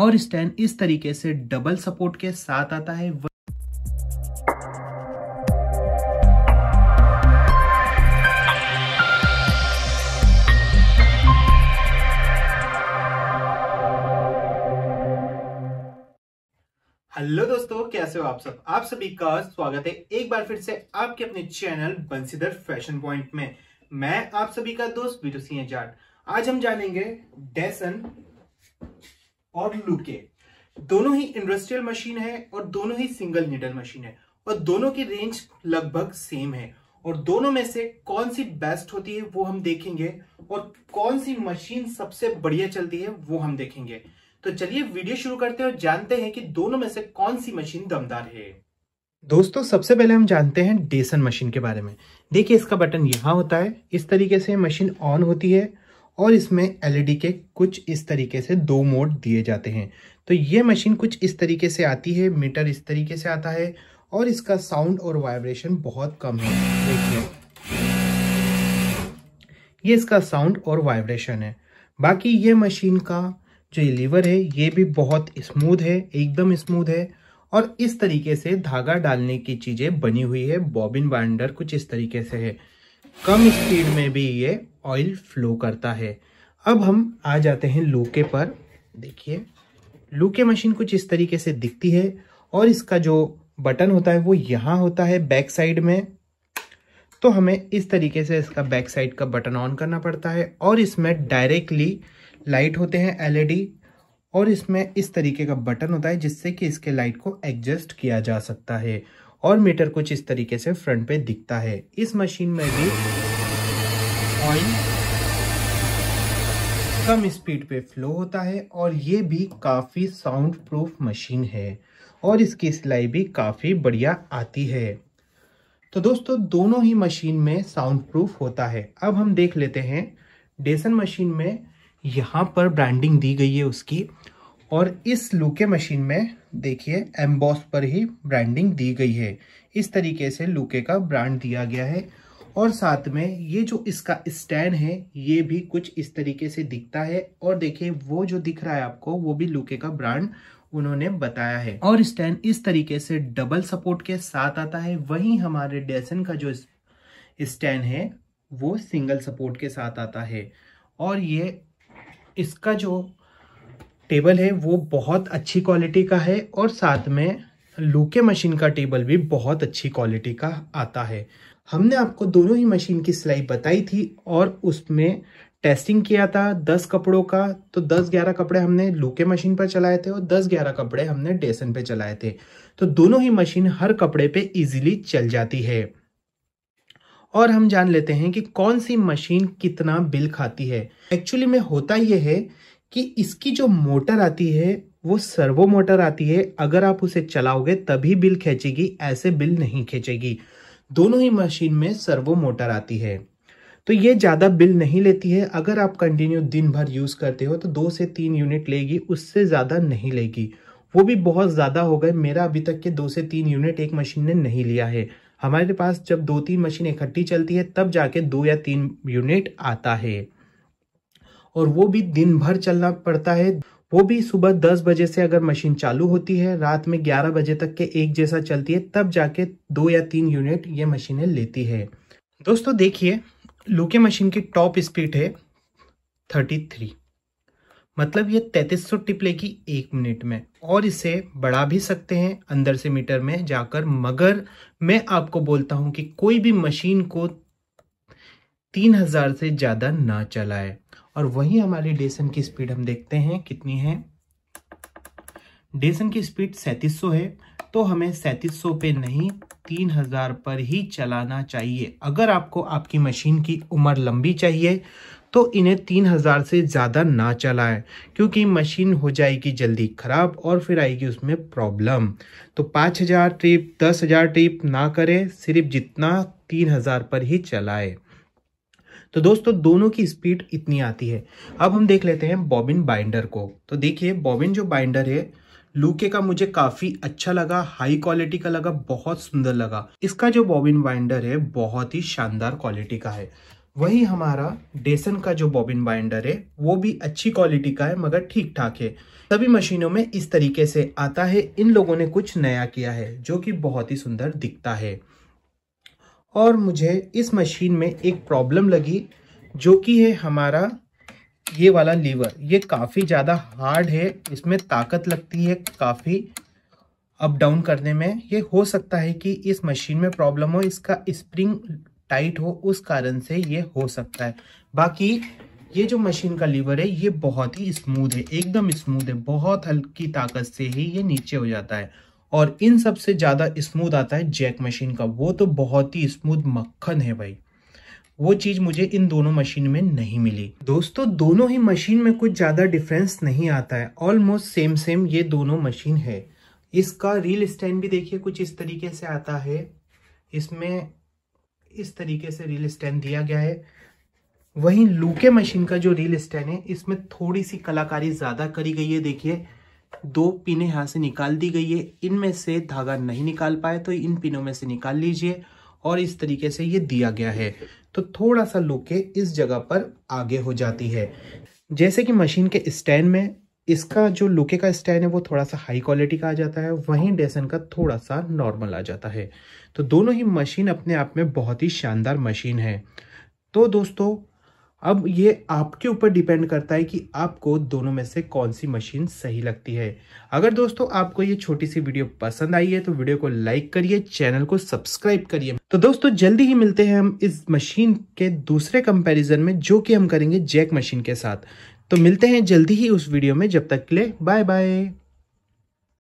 और स्टैंड इस तरीके से डबल सपोर्ट के साथ आता है हेलो दोस्तों कैसे हो आप सब आप सभी का स्वागत है एक बार फिर से आपके अपने चैनल बंसीधर फैशन पॉइंट में मैं आप सभी का दोस्त बीटू सिंह जाट आज हम जानेंगे डेसन और लुके दोनों ही इंडस्ट्रियल मशीन है और दोनों ही सिंगल नीडल मशीन है और दोनों की रेंज लगभग सेम है और दोनों में से कौन सी बेस्ट होती है वो हम देखेंगे और कौन सी मशीन सबसे बढ़िया चलती है वो हम देखेंगे तो चलिए वीडियो शुरू करते हैं और जानते हैं कि दोनों में से कौन सी मशीन दमदार है दोस्तों सबसे पहले हम जानते हैं डेसन मशीन के बारे में देखिए इसका बटन यहाँ होता है इस तरीके से मशीन ऑन होती है और इसमें एलईडी e के कुछ इस तरीके से दो मोड दिए जाते हैं तो ये मशीन कुछ इस तरीके से आती है मीटर इस तरीके से आता है और इसका साउंड और वाइब्रेशन बहुत कम है देखिए ये इसका साउंड और वाइब्रेशन है बाकी ये मशीन का जो लीवर है ये भी बहुत स्मूथ है एकदम स्मूथ है और इस तरीके से धागा डालने की चीज़ें बनी हुई है बॉबिन बाइंडर कुछ इस तरीके से है कम स्पीड में भी ये ऑयल फ्लो करता है अब हम आ जाते हैं लूके पर देखिए लूके मशीन कुछ इस तरीके से दिखती है और इसका जो बटन होता है वो यहाँ होता है बैक साइड में तो हमें इस तरीके से इसका बैक साइड का बटन ऑन करना पड़ता है और इसमें डायरेक्टली लाइट होते हैं एलईडी और इसमें इस तरीके का बटन होता है जिससे कि इसके लाइट को एडजस्ट किया जा सकता है और मीटर कुछ इस तरीके से फ्रंट पे दिखता है इस मशीन में भी ऑयल कम स्पीड पे फ्लो होता है और ये भी काफ़ी साउंड प्रूफ मशीन है और इसकी सिलाई भी काफ़ी बढ़िया आती है तो दोस्तों दोनों ही मशीन में साउंड प्रूफ होता है अब हम देख लेते हैं डेसन मशीन में यहाँ पर ब्रांडिंग दी गई है उसकी और इस लूके मशीन में देखिए एम्बॉस पर ही ब्रांडिंग दी गई है इस तरीके से लूके का ब्रांड दिया गया है और साथ में ये जो इसका स्टैंड है ये भी कुछ इस तरीके से दिखता है और देखिए वो जो दिख रहा है आपको वो भी लूके का ब्रांड उन्होंने बताया है और स्टैंड इस तरीके से डबल सपोर्ट के साथ आता है वहीं हमारे डेसन का जो स्टैंड है वो सिंगल सपोर्ट के साथ आता है और ये इसका जो टेबल है वो बहुत अच्छी क्वालिटी का है और साथ में लूके मशीन का टेबल भी बहुत अच्छी क्वालिटी का आता है हमने आपको दोनों ही मशीन की सिलाई बताई थी और उसमें टेस्टिंग किया था दस कपड़ों का तो दस ग्यारह कपड़े हमने लूके मशीन पर चलाए थे और दस ग्यारह कपड़े हमने डेसन पे चलाए थे तो दोनों ही मशीन हर कपड़े पे इजीली चल जाती है और हम जान लेते हैं कि कौन सी मशीन कितना बिल खाती है एक्चुअली में होता यह है कि इसकी जो मोटर आती है वो सर्वो मोटर आती है अगर आप उसे चलाओगे तभी बिल खींचेगी ऐसे बिल नहीं खींचेगी दोनों ही मशीन में सर्वो मोटर आती है तो ये ज़्यादा बिल नहीं लेती है अगर आप कंटिन्यू दिन भर यूज़ करते हो तो दो से तीन यूनिट लेगी उससे ज़्यादा नहीं लेगी वो भी बहुत ज़्यादा हो गए मेरा अभी तक के दो से तीन यूनिट एक मशीन ने नहीं लिया है हमारे पास जब दो तीन मशीन इकट्ठी चलती है तब जाके दो या तीन यूनिट आता है और वो भी दिन भर चलना पड़ता है वो भी सुबह 10 बजे से अगर मशीन चालू होती है रात में 11 बजे तक के एक जैसा चलती है तब जाके दो या तीन यूनिट ये मशीनें लेती है दोस्तों देखिए लूके मशीन की टॉप स्पीड है 33 मतलब ये 3300 टिप लेगी एक मिनट में और इसे बढ़ा भी सकते हैं अंदर से मीटर में जाकर मगर मैं आपको बोलता हूँ कि कोई भी मशीन को हजार से ज़्यादा ना चलाए और वहीं हमारी डेसन की स्पीड हम देखते हैं कितनी है डेसन की स्पीड 3700 है तो हमें 3700 पे नहीं 3000 पर ही चलाना चाहिए अगर आपको आपकी मशीन की उम्र लंबी चाहिए तो इन्हें 3000 से ज़्यादा ना चलाएं क्योंकि मशीन हो जाएगी जल्दी ख़राब और फिर आएगी उसमें प्रॉब्लम तो 5000 ट्रिप 10000 ट्रिप ना करें सिर्फ जितना 3000 पर ही चलाएं तो दोस्तों दोनों की स्पीड इतनी आती है अब हम देख लेते हैं बॉबिन बाइंडर को तो देखिए बॉबिन जो बाइंडर है लूके का मुझे काफी अच्छा लगा हाई क्वालिटी का लगा बहुत सुंदर लगा इसका जो बॉबिन बाइंडर है बहुत ही शानदार क्वालिटी का है वही हमारा डेसन का जो बॉबिन बाइंडर है वो भी अच्छी क्वालिटी का है मगर ठीक ठाक है सभी मशीनों में इस तरीके से आता है इन लोगों ने कुछ नया किया है जो कि बहुत ही सुंदर दिखता है और मुझे इस मशीन में एक प्रॉब्लम लगी जो कि है हमारा ये वाला लीवर ये काफ़ी ज़्यादा हार्ड है इसमें ताकत लगती है काफ़ी अप डाउन करने में ये हो सकता है कि इस मशीन में प्रॉब्लम हो इसका स्प्रिंग टाइट हो उस कारण से ये हो सकता है बाकी ये जो मशीन का लीवर है ये बहुत ही स्मूथ है एकदम स्मूथ है बहुत हल्की ताकत से ही ये नीचे हो जाता है और इन सबसे ज़्यादा स्मूथ आता है जैक मशीन का वो तो बहुत ही स्मूथ मक्खन है भाई वो चीज़ मुझे इन दोनों मशीन में नहीं मिली दोस्तों दोनों ही मशीन में कुछ ज़्यादा डिफरेंस नहीं आता है ऑलमोस्ट सेम सेम ये दोनों मशीन है इसका रील स्टैंड भी देखिए कुछ इस तरीके से आता है इसमें इस तरीके से रील स्टैंड दिया गया है वहीं लूके मशीन का जो रील स्टैंड है इसमें थोड़ी सी कलाकारी ज़्यादा करी गई है देखिए दो पिनें यहाँ से निकाल दी गई है इनमें से धागा नहीं निकाल पाए तो इन पिनों में से निकाल लीजिए और इस तरीके से ये दिया गया है तो थोड़ा सा लुके इस जगह पर आगे हो जाती है जैसे कि मशीन के स्टैंड में इसका जो लुके का स्टैंड है वो थोड़ा सा हाई क्वालिटी का आ जाता है वहीं डेसन का थोड़ा सा नॉर्मल आ जाता है तो दोनों ही मशीन अपने आप में बहुत ही शानदार मशीन है तो दोस्तों अब ये आपके ऊपर डिपेंड करता है कि आपको दोनों में से कौन सी मशीन सही लगती है अगर दोस्तों आपको ये छोटी सी वीडियो पसंद आई है तो वीडियो को लाइक करिए चैनल को सब्सक्राइब करिए तो दोस्तों जल्दी ही मिलते हैं हम इस मशीन के दूसरे कंपैरिजन में जो कि हम करेंगे जैक मशीन के साथ तो मिलते हैं जल्दी ही उस वीडियो में जब तक के लिए बाय बाय